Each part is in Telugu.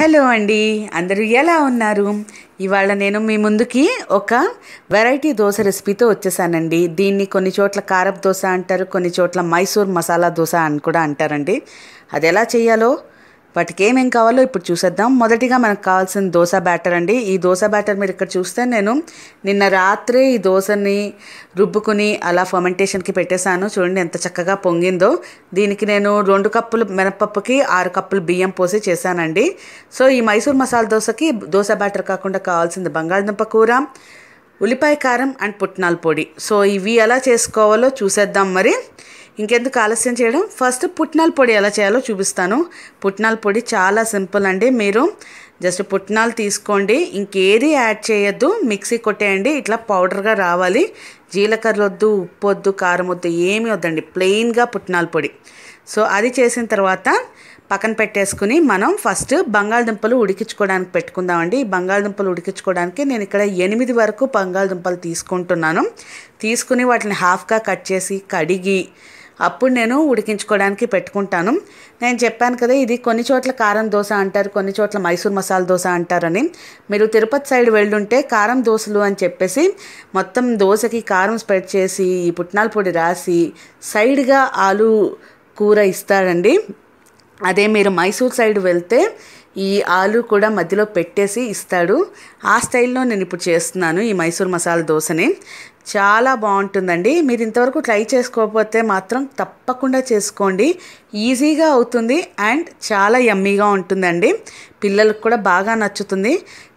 హలో అండి అందరూ ఎలా ఉన్నారు ఇవాళ నేను మీ ముందుకి ఒక వెరైటీ దోశ రెసిపీతో వచ్చేసానండి దీన్ని కొన్ని చోట్ల కారపు దోశ అంటారు కొన్ని చోట్ల మైసూర్ మసాలా దోశ అని కూడా అంటారండి అది ఎలా చేయాలో వాటికి ఏమేం కావాలో ఇప్పుడు చూసేద్దాం మొదటిగా మనకు కావాల్సిన దోశ బ్యాటర్ అండి ఈ దోశ బ్యాటర్ మీరు ఇక్కడ చూస్తే నేను నిన్న రాత్రే ఈ దోశని రుబ్బుకుని అలా ఫర్మెంటేషన్కి పెట్టేశాను చూడండి ఎంత చక్కగా పొంగిందో దీనికి నేను రెండు కప్పులు మినపప్పుకి ఆరు కప్పులు బియ్యం పోసి చేశానండి సో ఈ మైసూర్ మసాలా దోశకి దోశ బ్యాటర్ కాకుండా కావాల్సింది బంగాళదుంప కూర ఉల్లిపాయ కారం అండ్ పుట్నాల పొడి సో ఇవి ఎలా చేసుకోవాలో చూసేద్దాం మరి ఇంకెందుకు ఆలస్యం చేయడం ఫస్ట్ పుట్నాల పొడి ఎలా చేయాలో చూపిస్తాను పుట్నాల పొడి చాలా సింపుల్ అండి మీరు జస్ట్ పుట్నాలు తీసుకోండి ఇంకేది యాడ్ చేయొద్దు మిక్సీ కొట్టేయండి ఇట్లా పౌడర్గా రావాలి జీలకర్ర వద్దు ఉప్పు వద్దు కారం వద్దు ఏమీ వద్దండి ప్లెయిన్గా పుట్నాల పొడి సో అది చేసిన తర్వాత పక్కన పెట్టేసుకుని మనం ఫస్ట్ బంగాళదుంపలు ఉడికించుకోవడానికి పెట్టుకుందామండి ఈ బంగాళదుంపలు ఉడికించుకోవడానికి నేను ఇక్కడ ఎనిమిది వరకు బంగాళదుంపలు తీసుకుంటున్నాను తీసుకుని వాటిని హాఫ్గా కట్ చేసి కడిగి అప్పుడు నేను ఉడికించుకోవడానికి పెట్టుకుంటాను నేను చెప్పాను కదా ఇది కొన్ని చోట్ల కారం దోశ అంటారు కొన్ని చోట్ల మైసూర్ మసాలా దోశ అంటారని మీరు తిరుపతి సైడ్ వెళ్ళుంటే కారం దోశలు అని చెప్పేసి మొత్తం దోశకి కారం స్ప్రెడ్ చేసి పుట్నాల పొడి రాసి సైడ్గా ఆలు కూర ఇస్తాడండి అదే మీరు మైసూర్ సైడ్ వెళ్తే ఈ ఆలు కూడా మధ్యలో పెట్టేసి ఇస్తాడు ఆ స్టైల్లో నేను ఇప్పుడు చేస్తున్నాను ఈ మైసూర్ మసాలా దోశని చాలా బాగుంటుందండి మీరు ఇంతవరకు ట్రై చేసుకోకపోతే మాత్రం తప్పకుండా చేసుకోండి ఈజీగా అవుతుంది అండ్ చాలా యమ్మీగా ఉంటుందండి పిల్లలకు కూడా బాగా నచ్చుతుంది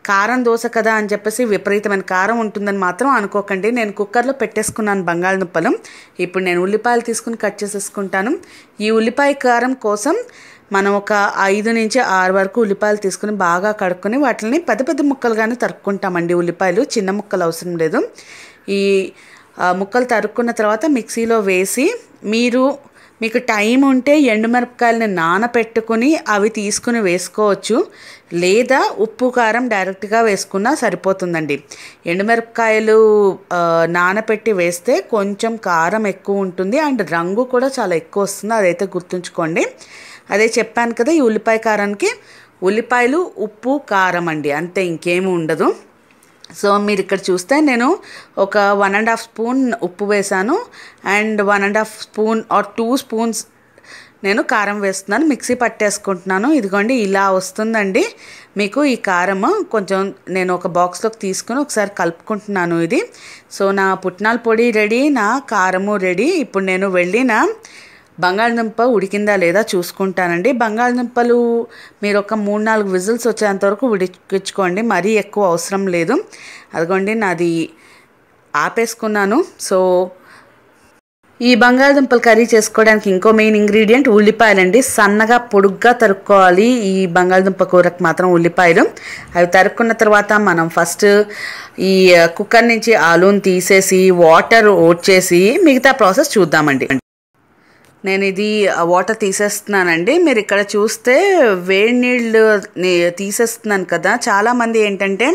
కారం దోశ కదా అని చెప్పేసి విపరీతమైన కారం ఉంటుందని మాత్రం అనుకోకండి నేను కుక్కర్లో పెట్టేసుకున్నాను బంగాళదుంపలు ఇప్పుడు నేను ఉల్లిపాయలు తీసుకుని కట్ చేసేసుకుంటాను ఈ ఉల్లిపాయ కారం కోసం మనం ఒక ఐదు నుంచి ఆరు వరకు ఉల్లిపాయలు తీసుకుని బాగా కడుక్కొని వాటిని పెద్ద పెద్ద ముక్కలుగానే తరుక్కుంటామండి ఉల్లిపాయలు చిన్న ముక్కలు అవసరం లేదు ఈ ముక్కలు తరుక్కున్న తర్వాత మిక్సీలో వేసి మీరు మీకు టైం ఉంటే ఎండుమిరపకాయలను నానపెట్టుకుని అవి తీసుకుని వేసుకోవచ్చు లేదా ఉప్పు కారం డైరెక్ట్గా వేసుకున్నా సరిపోతుందండి ఎండుమిరపకాయలు నానపెట్టి వేస్తే కొంచెం కారం ఎక్కువ ఉంటుంది అండ్ రంగు కూడా చాలా ఎక్కువ వస్తుంది అదైతే గుర్తుంచుకోండి అదే చెప్పాను కదా ఈ ఉల్లిపాయ కారానికి ఉల్లిపాయలు ఉప్పు కారం అండి అంతే ఇంకేమీ ఉండదు సో మీరు ఇక్కడ చూస్తే నేను ఒక వన్ అండ్ హాఫ్ స్పూన్ ఉప్పు వేశాను and one and half spoon or two spoons నేను కారం వేస్తున్నాను మిక్సీ పట్టేసుకుంటున్నాను ఇదిగోండి ఇలా వస్తుందండి మీకు ఈ కారం కొంచెం నేను ఒక బాక్స్లోకి తీసుకుని ఒకసారి కలుపుకుంటున్నాను ఇది సో నా పుట్నాల పొడి రెడీ నా కారము రెడీ ఇప్పుడు నేను వెళ్ళిన బంగాళదుంప ఉడికిందా లేదా చూసుకుంటానండి బంగాళదుంపలు మీరు ఒక మూడు నాలుగు విజిల్స్ వచ్చేంత వరకు ఉడికించుకోండి మరీ ఎక్కువ అవసరం లేదు అదిగోండి నాది ఆపేసుకున్నాను సో ఈ బంగాళదుంపలు కర్రీ చేసుకోవడానికి ఇంకో మెయిన్ ఇంగ్రీడియంట్ ఉల్లిపాయలండి సన్నగా పొడుగ్గా తరుక్కోవాలి ఈ బంగాళదుంప కూరకు మాత్రం ఉల్లిపాయలు అవి తరుక్కున్న తర్వాత మనం ఫస్ట్ ఈ కుక్కర్ నుంచి ఆలూని తీసేసి వాటర్ ఓట్ చేసి మిగతా ప్రాసెస్ చూద్దామండి నేను ఇది వాటర్ తీసేస్తున్నానండి మీరు ఇక్కడ చూస్తే వేడి నీళ్ళు తీసేస్తున్నాను కదా చాలామంది ఏంటంటే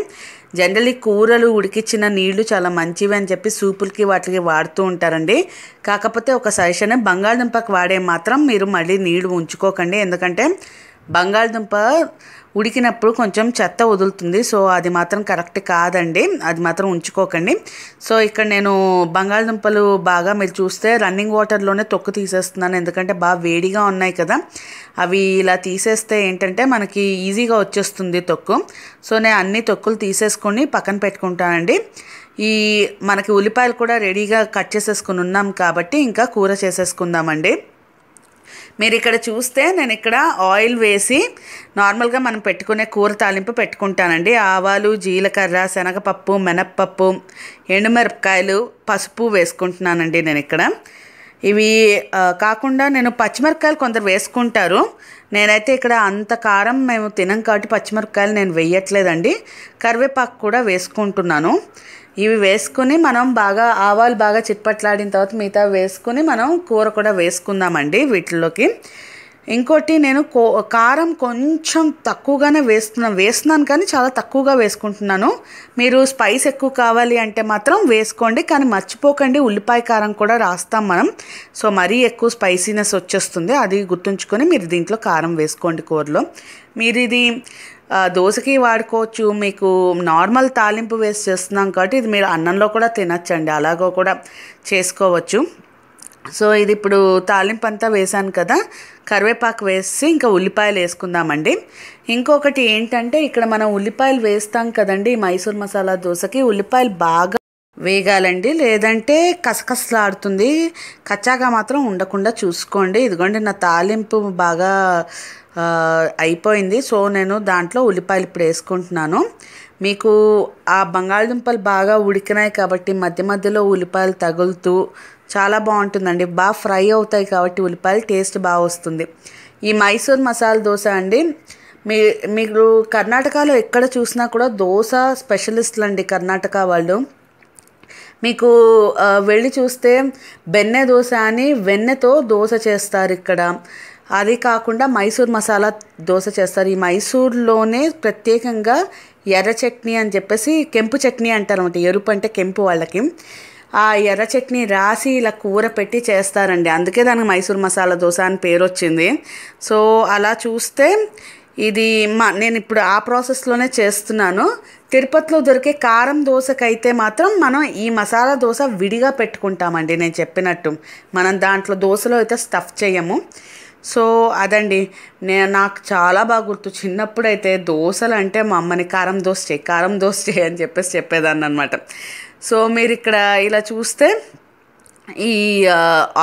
జనరలీ కూరలు ఉడికిచ్చిన నీళ్లు చాలా మంచివి అని చెప్పి సూపులకి వాటికి వాడుతూ ఉంటారండి కాకపోతే ఒక సజెషన్ బంగాళదుంపకు వాడే మాత్రం మీరు మళ్ళీ నీళ్లు ఉంచుకోకండి ఎందుకంటే బంగాళదుంప ఉడికినప్పుడు కొంచెం చెత్త వదులుతుంది సో అది మాత్రం కరెక్ట్ కాదండి అది మాత్రం ఉంచుకోకండి సో ఇక్కడ నేను బంగాళదుంపలు బాగా మీరు చూస్తే రన్నింగ్ వాటర్లోనే తొక్కు తీసేస్తున్నాను ఎందుకంటే బాగా వేడిగా ఉన్నాయి కదా అవి ఇలా తీసేస్తే ఏంటంటే మనకి ఈజీగా వచ్చేస్తుంది తొక్కు సో నేను అన్ని తొక్కులు తీసేసుకొని పక్కన పెట్టుకుంటానండి ఈ మనకి ఉల్లిపాయలు కూడా రెడీగా కట్ చేసేసుకుని ఉన్నాం కాబట్టి ఇంకా కూర చేసేసుకుందామండి మీరు ఇక్కడ చూస్తే నేను ఇక్కడ ఆయిల్ వేసి నార్మల్గా మనం పెట్టుకునే కూర తాలింపు పెట్టుకుంటానండి ఆవాలు జీలకర్ర శనగపప్పు మినప్పప్పు ఎండుమిరపకాయలు పసుపు వేసుకుంటున్నానండి నేను ఇక్కడ ఇవి కాకుండా నేను పచ్చిమిరపకాయలు కొందరు వేసుకుంటారు నేనైతే ఇక్కడ అంత కారం మేము తినం కాబట్టి పచ్చిమిరపకాయలు నేను వేయట్లేదండి కరివేపాకు కూడా వేసుకుంటున్నాను ఇవి వేసుకుని మనం బాగా ఆవాలు బాగా చిట్పట్లాడిన తర్వాత మిగతా వేసుకుని మనం కూర కూడా వేసుకుందామండి వీటిలోకి ఇంకోటి నేను కో కారం కొంచెం తక్కువగానే వేస్తున్నాను వేస్తున్నాను కానీ చాలా తక్కువగా వేసుకుంటున్నాను మీరు స్పైస్ ఎక్కువ కావాలి అంటే మాత్రం వేసుకోండి కానీ మర్చిపోకండి ఉల్లిపాయ కారం కూడా రాస్తాం మనం సో మరీ ఎక్కువ స్పైసీనెస్ వచ్చేస్తుంది అది గుర్తుంచుకొని మీరు దీంట్లో కారం వేసుకోండి కూరలో మీరు ఇది దోశకి వాడుకోవచ్చు మీకు నార్మల్ తాలింపు వేసి చేస్తున్నాం కాబట్టి ఇది మీరు అన్నంలో కూడా తినచ్చండి అలాగో కూడా చేసుకోవచ్చు సో ఇది ఇప్పుడు తాలింపు అంతా వేసాను కదా కరివేపాకు వేసి ఇంకా ఉల్లిపాయలు వేసుకుందామండి ఇంకొకటి ఏంటంటే ఇక్కడ మనం ఉల్లిపాయలు వేస్తాం కదండి మైసూర్ మసాలా దోశకి ఉల్లిపాయలు బాగా వేగాలండి లేదంటే కసకసలాడుతుంది కచ్చాగా మాత్రం ఉండకుండా చూసుకోండి ఇదిగోండి నా తాలింపు బాగా అయిపోయింది సో నేను దాంట్లో ఉల్లిపాయలు ఇప్పుడు వేసుకుంటున్నాను మీకు ఆ బంగాళదుంపలు బాగా ఉడికినాయి కాబట్టి మధ్య మధ్యలో ఉల్లిపాయలు తగులుతూ చాలా బాగుంటుందండి బాగా ఫ్రై అవుతాయి కాబట్టి ఉల్లిపాయలు టేస్ట్ బాగా వస్తుంది ఈ మైసూర్ మసాలా దోశ అండి మీ మీరు కర్ణాటకలో ఎక్కడ చూసినా కూడా దోశ స్పెషలిస్ట్లు అండి కర్ణాటక వాళ్ళు మీకు వెళ్ళి చూస్తే బెన్నె దోశ అని వెన్నెతో దోశ చేస్తారు ఇక్కడ అది కాకుండా మైసూర్ మసాలా దోశ చేస్తారు ఈ మైసూర్లోనే ప్రత్యేకంగా ఎర్ర చట్నీ అని చెప్పేసి కెంపు చట్నీ అంటారు అనమాట ఎరుపు అంటే కెంపు వాళ్ళకి ఆ ఎర్ర చట్నీ రాసి ఇలా కూర పెట్టి చేస్తారండి అందుకే దానికి మైసూర్ మసాలా దోశ అని పేరు వచ్చింది సో అలా చూస్తే ఇది మా నేను ఇప్పుడు ఆ ప్రాసెస్లోనే చేస్తున్నాను తిరుపతిలో దొరికే కారం దోశకైతే మాత్రం మనం ఈ మసాలా దోశ విడిగా పెట్టుకుంటామండి నేను చెప్పినట్టు మనం దాంట్లో దోశలో అయితే స్టఫ్ చేయము సో అదండి నేను నాకు చాలా బాగా గుర్తు చిన్నప్పుడైతే దోశలు అంటే మా అమ్మని కారం దోశ చేయి కారం దోశ చేయి అని చెప్పేసి చెప్పేదాన్ని అనమాట సో మీరు ఇక్కడ ఇలా చూస్తే ఈ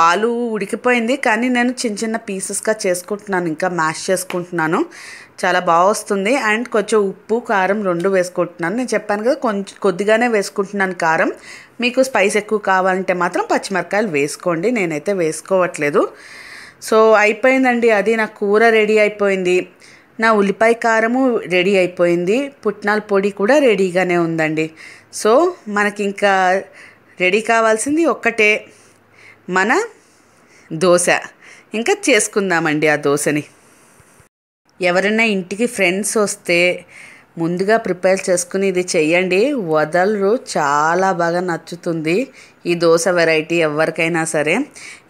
ఆలు ఉడికిపోయింది కానీ నేను చిన్న చిన్న పీసెస్గా చేసుకుంటున్నాను ఇంకా మ్యాష్ చేసుకుంటున్నాను చాలా బాగా వస్తుంది అండ్ కొంచెం ఉప్పు కారం రెండు వేసుకుంటున్నాను నేను చెప్పాను కదా కొంచెం కొద్దిగానే వేసుకుంటున్నాను కారం మీకు స్పైస్ ఎక్కువ కావాలంటే మాత్రం పచ్చిమిరకాయలు వేసుకోండి నేనైతే వేసుకోవట్లేదు సో అయిపోయిందండి అది నా కూర రెడీ అయిపోయింది నా ఉల్లిపాయ కారము రెడీ అయిపోయింది పుట్నాల పొడి కూడా రెడీగానే ఉందండి సో మనకి ఇంకా రెడీ కావాల్సింది ఒక్కటే మన దోశ ఇంకా చేసుకుందామండి ఆ దోశని ఎవరైనా ఇంటికి ఫ్రెండ్స్ వస్తే ముందుగా ప్రిపేర్ చేసుకుని ఇది చెయ్యండి వదలరు చాలా బాగా నచ్చుతుంది ఈ దోశ వెరైటీ ఎవరికైనా సరే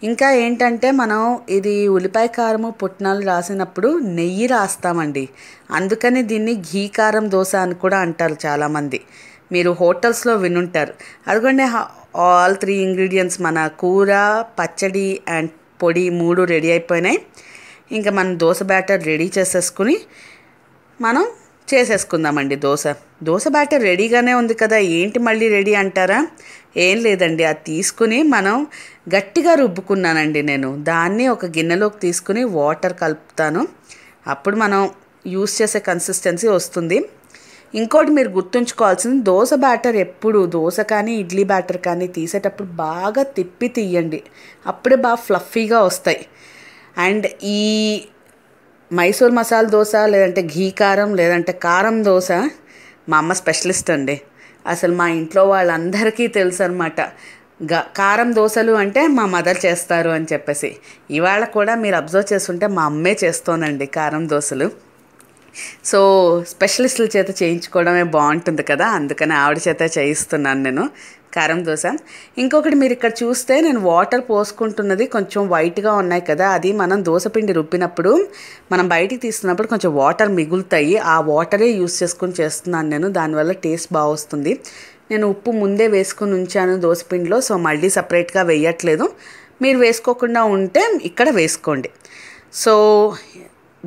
ఇంకా ఏంటంటే మనం ఇది ఉల్లిపాయ కారము పుట్నాలు రాసినప్పుడు నెయ్యి రాస్తామండి అందుకని దీన్ని ఘీ కారం దోశ అని కూడా అంటారు చాలామంది మీరు హోటల్స్లో వినుంటారు అదిగోండి ఆల్ త్రీ ఇంగ్రీడియంట్స్ మన కూర పచ్చడి అండ్ పొడి మూడు రెడీ అయిపోయినాయి ఇంకా మనం దోశ బ్యాటర్ రెడీ చేసేసుకుని మనం చేసేసుకుందామండి దోశ దోశ బ్యాటర్ రెడీగానే ఉంది కదా ఏంటి మళ్ళీ రెడీ అంటారా ఏం లేదండి అది తీసుకుని మనం గట్టిగా రుబ్బుకున్నానండి నేను దాన్ని ఒక గిన్నెలోకి తీసుకుని వాటర్ కలుపుతాను అప్పుడు మనం యూస్ చేసే కన్సిస్టెన్సీ వస్తుంది ఇంకోటి మీరు గుర్తుంచుకోవాల్సింది దోశ బ్యాటర్ ఎప్పుడు దోశ కానీ ఇడ్లీ బ్యాటర్ కానీ తీసేటప్పుడు బాగా తిప్పి తీయండి అప్పుడే బాగా ఫ్లఫీగా వస్తాయి అండ్ ఈ మైసూర్ మసాలా దోశ లేదంటే ఘీ కారం లేదంటే కారం దోశ మా అమ్మ స్పెషలిస్ట్ అండి అసలు మా ఇంట్లో వాళ్ళందరికీ తెలుసు అనమాట కారం దోశలు అంటే మా మదర్ చేస్తారు అని చెప్పేసి ఇవాళ కూడా మీరు అబ్జర్వ్ చేస్తుంటే మా అమ్మే చేస్తోందండి కారం దోశలు సో స్పెషలిస్టుల చేత చేయించుకోవడమే బాగుంటుంది కదా అందుకని ఆవిడ చేత చేయిస్తున్నాను నేను కారం దోశ ఇంకొకటి మీరు ఇక్కడ చూస్తే నేను వాటర్ పోసుకుంటున్నది కొంచెం వైట్గా ఉన్నాయి కదా అది మనం దోశపిండి రుబ్బినప్పుడు మనం బయటికి తీస్తున్నప్పుడు కొంచెం వాటర్ మిగులుతాయి ఆ వాటరే యూస్ చేసుకుని చేస్తున్నాను నేను దానివల్ల టేస్ట్ బాగా వస్తుంది నేను ఉప్పు ముందే వేసుకుని ఉంచాను దోశపిండిలో సో మళ్ళీ సపరేట్గా వేయట్లేదు మీరు వేసుకోకుండా ఉంటే ఇక్కడ వేసుకోండి సో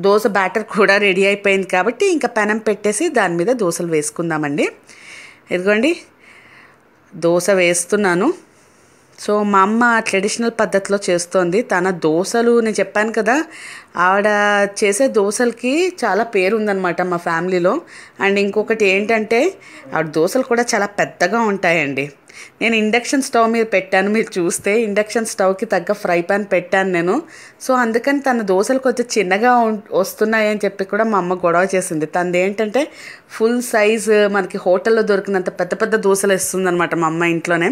దోశ బ్యాటర్ కూడా రెడీ అయిపోయింది కాబట్టి ఇంకా పెనం పెట్టేసి దాని మీద దోశలు వేసుకుందామండి ఇదిగోండి దోశ వేస్తున్నాను సో మా అమ్మ ట్రెడిషనల్ పద్ధతిలో చేస్తోంది తన దోశలు నేను చెప్పాను కదా ఆవిడ చేసే దోశలకి చాలా పేరు ఉందన్నమాట మా ఫ్యామిలీలో అండ్ ఇంకొకటి ఏంటంటే ఆవిడ దోశలు కూడా చాలా పెద్దగా ఉంటాయండి నేను ఇండక్షన్ స్టవ్ మీద పెట్టాను మీరు చూస్తే ఇండక్షన్ స్టవ్కి తగ్గ ఫ్రై పాన్ పెట్టాను నేను సో అందుకని తన దోశలు కొంచెం చిన్నగా వస్తున్నాయని చెప్పి కూడా మా అమ్మ గొడవ చేసింది తనది ఏంటంటే ఫుల్ సైజ్ మనకి హోటల్లో దొరికినంత పెద్ద పెద్ద దోశలు ఇస్తుందన్నమాట మా అమ్మ ఇంట్లోనే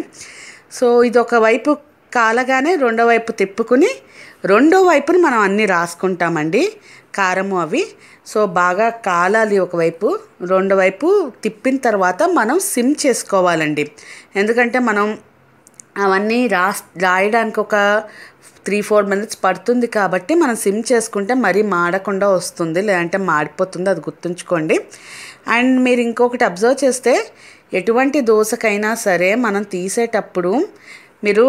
సో ఇది ఒకవైపు కాలగానే రెండో వైపు తిప్పుకుని రెండో వైపుని మనం అన్నీ రాసుకుంటామండి కారము అవి సో బాగా కాలాలి ఒకవైపు రెండో వైపు తిప్పిన తర్వాత మనం సిమ్ చేసుకోవాలండి ఎందుకంటే మనం అవన్నీ రాస్ రాయడానికి ఒక త్రీ ఫోర్ మినిట్స్ పడుతుంది కాబట్టి మనం సిమ్ చేసుకుంటే మరీ మాడకుండా వస్తుంది లేదంటే మాడిపోతుంది అది గుర్తుంచుకోండి అండ్ మీరు ఇంకొకటి అబ్జర్వ్ చేస్తే ఎటువంటి దోశకైనా సరే మనం తీసేటప్పుడు మీరు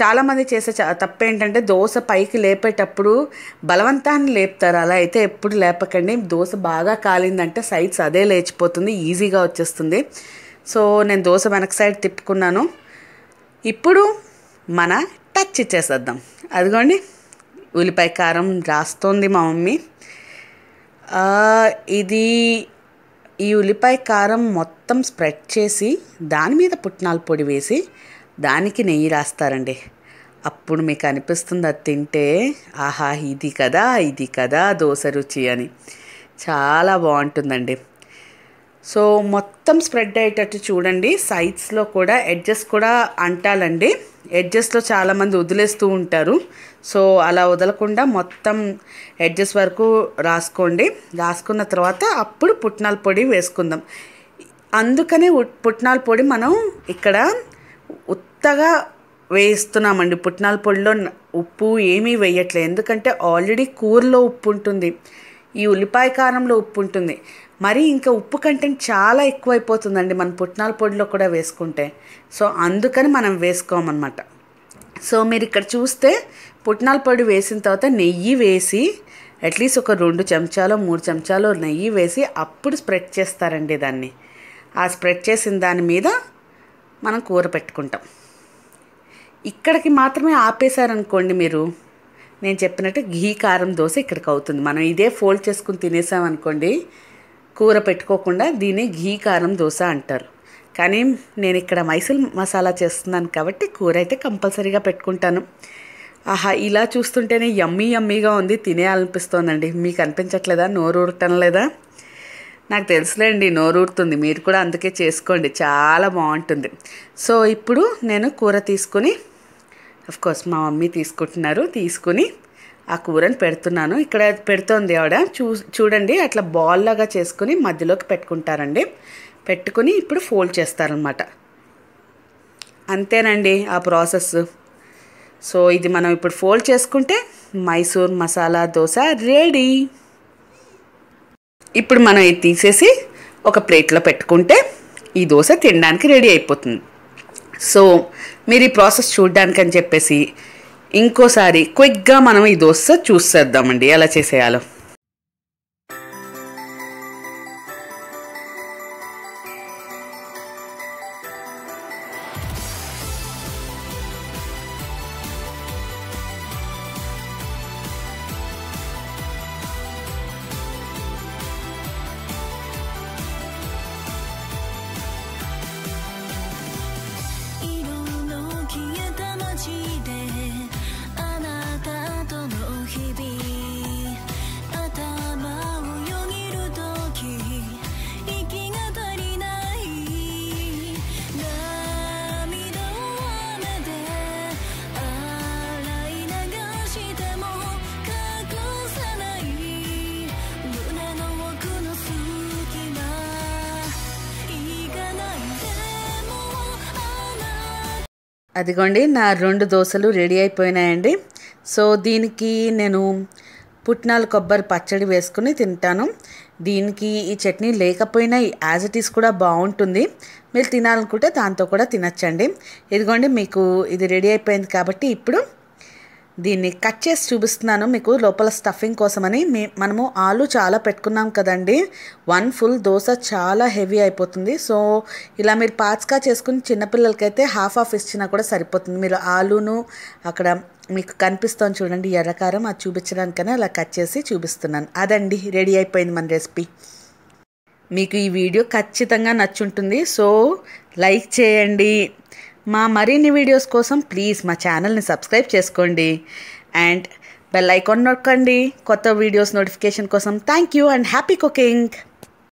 చాలామంది చేసే తప్పు ఏంటంటే దోశ పైకి లేపేటప్పుడు బలవంతాన్ని లేపుతారు అలా అయితే ఎప్పుడు లేపకండి దోశ బాగా కాలిందంటే సైడ్స్ అదే లేచిపోతుంది ఈజీగా వచ్చేస్తుంది సో నేను దోశ వెనక సైడ్ తిప్పుకున్నాను ఇప్పుడు మన టచ్ ఇచ్చేసేద్దాం అదిగోండి ఉల్లిపాయ కారం రాస్తోంది మా మమ్మీ ఇది ఈ ఉల్లిపాయ కారం మొత్తం స్ప్రెడ్ చేసి దాని మీద పుట్నాల పొడి వేసి దానికి నెయ్యి రాస్తారండి అప్పుడు మీకు అనిపిస్తుంది అది తింటే ఆహా ఇది కదా ఇది కదా దోశ రుచి అని చాలా బాగుంటుందండి సో మొత్తం స్ప్రెడ్ అయ్యేటట్టు చూడండి సైడ్స్లో కూడా ఎడ్జెస్ కూడా అంటాలండి ఎడ్జెస్లో చాలామంది వదిలేస్తూ ఉంటారు సో అలా వదలకుండా మొత్తం ఎడ్జెస్ వరకు రాసుకోండి రాసుకున్న తర్వాత అప్పుడు పుట్నాల పొడి వేసుకుందాం అందుకనే పుట్నాల పొడి మనం ఇక్కడ ఉత్తగా వేయిస్తున్నామండి పుట్నాల పొడిలో ఉప్పు ఏమీ వేయట్లేదు ఎందుకంటే ఆల్రెడీ కూరలో ఉప్పు ఉంటుంది ఈ ఉల్లిపాయ కారంలో ఉప్పు ఉంటుంది మరీ ఇంకా ఉప్పు కంటెంట్ చాలా ఎక్కువైపోతుందండి మనం పుట్నాల పొడిలో కూడా వేసుకుంటే సో అందుకని మనం వేసుకోమన్నమాట సో మీరు ఇక్కడ చూస్తే పుట్నాల పొడి వేసిన తర్వాత నెయ్యి వేసి అట్లీస్ట్ ఒక రెండు చెంచాలు మూడు చెంచాలు నెయ్యి వేసి అప్పుడు స్ప్రెడ్ చేస్తారండి దాన్ని ఆ స్ప్రెడ్ చేసిన దాని మీద మనం కూర పెట్టుకుంటాం ఇక్కడికి మాత్రమే ఆపేశారనుకోండి మీరు నేను చెప్పినట్టు ఘీ కారం దోశ ఇక్కడికి అవుతుంది మనం ఇదే ఫోల్డ్ చేసుకుని తినేసామనుకోండి కూర పెట్టుకోకుండా దీన్ని ఘీ కారం దోశ అంటారు కానీ నేను ఇక్కడ మైసూర్ మసాలా చేస్తున్నాను కాబట్టి కూర అయితే కంపల్సరీగా పెట్టుకుంటాను ఆహా ఇలా చూస్తుంటేనే యమ్మీ యమ్మీగా ఉంది తినేయాలనిపిస్తోందండి మీకు అనిపించట్లేదా నోరు ఊరటం లేదా నాకు తెలుసులేండి నోరు ఊరుతుంది మీరు కూడా అందుకే చేసుకోండి చాలా బాగుంటుంది సో ఇప్పుడు నేను కూర తీసుకుని కోర్స్ మా మమ్మీ తీసుకుంటున్నారు తీసుకుని ఆ కూరని పెడుతున్నాను ఇక్కడ పెడుతోంది ఆవిడ చూ చూడండి అట్లా బాల్ లాగా చేసుకుని మధ్యలోకి పెట్టుకుంటారండి పెట్టుకుని ఇప్పుడు ఫోల్డ్ చేస్తారనమాట అంతేనండి ఆ ప్రాసెస్ సో ఇది మనం ఇప్పుడు ఫోల్డ్ చేసుకుంటే మైసూర్ మసాలా దోశ రెడీ ఇప్పుడు మనం ఇది తీసేసి ఒక ప్లేట్లో పెట్టుకుంటే ఈ దోశ తినడానికి రెడీ అయిపోతుంది సో మీరు ఈ ప్రాసెస్ చూడడానికని చెప్పేసి ఇంకోసారి క్విక్గా మనం ఈ దోశ చూసేద్దామండి ఎలా చేసేయాలో అదిగోండి నా రెండు దోశలు రెడీ అయిపోయినాయండి సో దీనికి నేను పుట్నాలు కొబ్బరి పచ్చడి వేసుకుని తింటాను దీనికి ఈ చట్నీ లేకపోయినా యాజ్ ఇట్ ఈస్ కూడా బాగుంటుంది మీరు తినాలనుకుంటే దాంతో కూడా తినచ్చండి ఇదిగోండి మీకు ఇది రెడీ అయిపోయింది కాబట్టి ఇప్పుడు దీన్ని కట్ చేసి చూపిస్తున్నాను మీకు లోపల స్టఫింగ్ కోసమని మే మనము ఆలు చాలా పెట్టుకున్నాం కదండి వన్ ఫుల్ దోశ చాలా హెవీ అయిపోతుంది సో ఇలా మీరు పాచ్కా చేసుకుని చిన్నపిల్లలకైతే హాఫ్ హాఫ్ ఇచ్చినా కూడా సరిపోతుంది మీరు ఆలును అక్కడ మీకు కనిపిస్తాను చూడండి ఎర్రకారం అది చూపించడానికైనా అలా కట్ చేసి చూపిస్తున్నాను అదండి రెడీ అయిపోయింది మన రెసిపీ మీకు ఈ వీడియో ఖచ్చితంగా నచ్చుంటుంది సో లైక్ చేయండి మా మరిన్ని వీడియోస్ కోసం ప్లీజ్ మా ఛానల్ని సబ్స్క్రైబ్ చేసుకోండి అండ్ బెల్ ఐకాన్ నొక్కండి కొత్త వీడియోస్ నోటిఫికేషన్ కోసం thank you and happy cooking